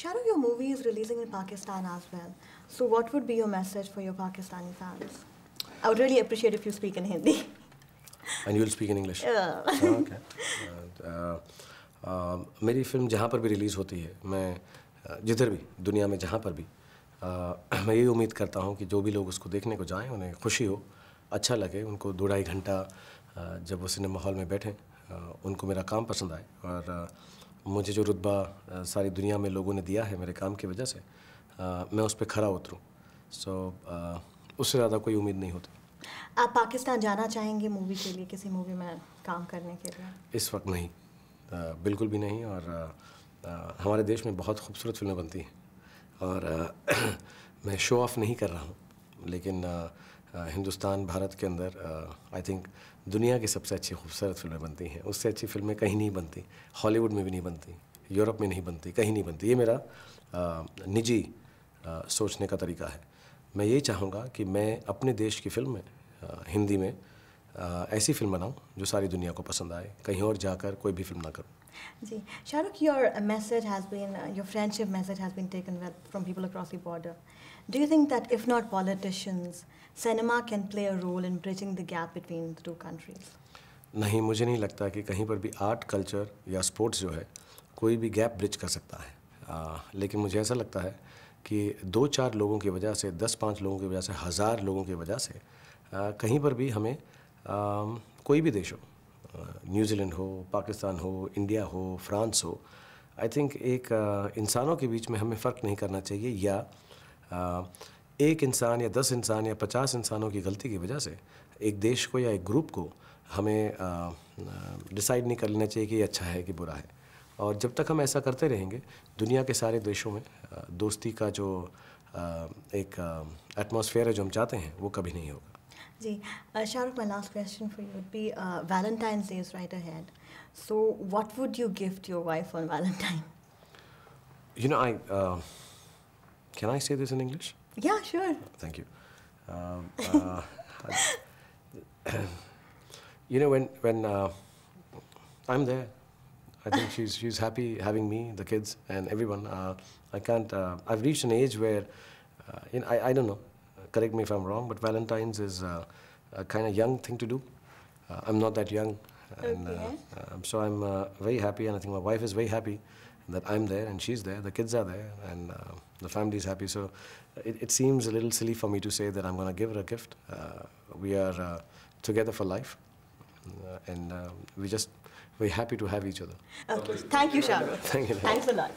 Shadow, your movie is releasing in Pakistan as well. So, what would be your message for your Pakistani fans? I would really appreciate if you speak in Hindi. And you will speak in English. Yeah. Oh, okay. And, uh, uh, मेरी film जहाँ पर भी release होती है मैं जिधर भी दुनिया में जहाँ पर भी uh, मैं यही उम्मीद करता हूँ कि जो भी लोग उसको देखने को जाएं उन्हें खुशी हो अच्छा लगे उनको दो ढाई घंटा जब वो सिनेमा हॉल में बैठे उनको मेरा काम पसंद आए और मुझे जो रुतबा सारी दुनिया में लोगों ने दिया है मेरे काम की वजह से आ, मैं उस पर खड़ा उतरूँ सो so, उससे ज़्यादा कोई उम्मीद नहीं होती आप पाकिस्तान जाना चाहेंगे मूवी के लिए किसी मूवी में काम करने के लिए इस वक्त नहीं आ, बिल्कुल भी नहीं और आ, हमारे देश में बहुत खूबसूरत फिल्में बनती हैं और आ, मैं शो ऑफ नहीं कर रहा हूँ लेकिन हिंदुस्तान भारत के अंदर आई थिंक दुनिया की सबसे अच्छी खूबसूरत फिल्में बनती हैं उससे अच्छी फिल्में कहीं नहीं बनती हॉलीवुड में भी नहीं बनती यूरोप में नहीं बनती कहीं नहीं बनती ये मेरा निजी सोचने का तरीका है मैं ये चाहूँगा कि मैं अपने देश की फिल्म हिंदी में ऐसी फिल्म बनाऊँ जो सारी दुनिया को पसंद आए कहीं और जाकर कोई भी फिल्म ना करूँ जी Shahrukh your message has been your friendship message has been taken from people across the border do you think that if not politicians cinema can play a role in bridging the gap between the two countries नहीं मुझे नहीं लगता कि कहीं पर भी art culture या sports जो है कोई भी गैप ब्रिज कर सकता है आ, लेकिन मुझे ऐसा लगता है कि दो चार लोगों की वजह से दस पाँच लोगों की वजह से हज़ार लोगों की वजह से आ, कहीं पर भी हमें Um, कोई भी देश हो न्यूजीलैंड uh, हो पाकिस्तान हो इंडिया हो फ्रांस हो आई थिंक एक uh, इंसानों के बीच में हमें फ़र्क नहीं करना चाहिए या uh, एक इंसान या दस इंसान या पचास इंसानों की गलती की वजह से एक देश को या एक ग्रुप को हमें डिसाइड नहीं कर लेना चाहिए कि अच्छा है कि बुरा है और जब तक हम ऐसा करते रहेंगे दुनिया के सारे देशों में दोस्ती का जो एक एटमॉस्फेयर है जो हम चाहते हैं वो कभी नहीं होगा जी uh, Shahrukh, my last question for you would be uh, Valentine's Day is right ahead. So, what would you gift your wife on Valentine? You know, I uh, can I say this in English? Yeah, sure. Thank you. Um, uh, I, you know, when when uh, I'm there, I think she's she's happy having me, the kids, and everyone. Uh, I can't. I've reached an age where, you know, I, I don't know correct me if I'm wrong, but Valentine's is uh, a kind of young thing to do. Uh, I'm not that young. And uh, okay. Um, so I'm very happy, and I think my wife is very happy that I'm there and she's there, the kids are there, and uh, the family is happy. So it, it, seems a little silly for me to say that I'm going to give her a gift. Uh, we are uh, together for life, and um, we're just very happy to have each other. Okay, thank you, Shahrukh. Thank you. Thanks a lot.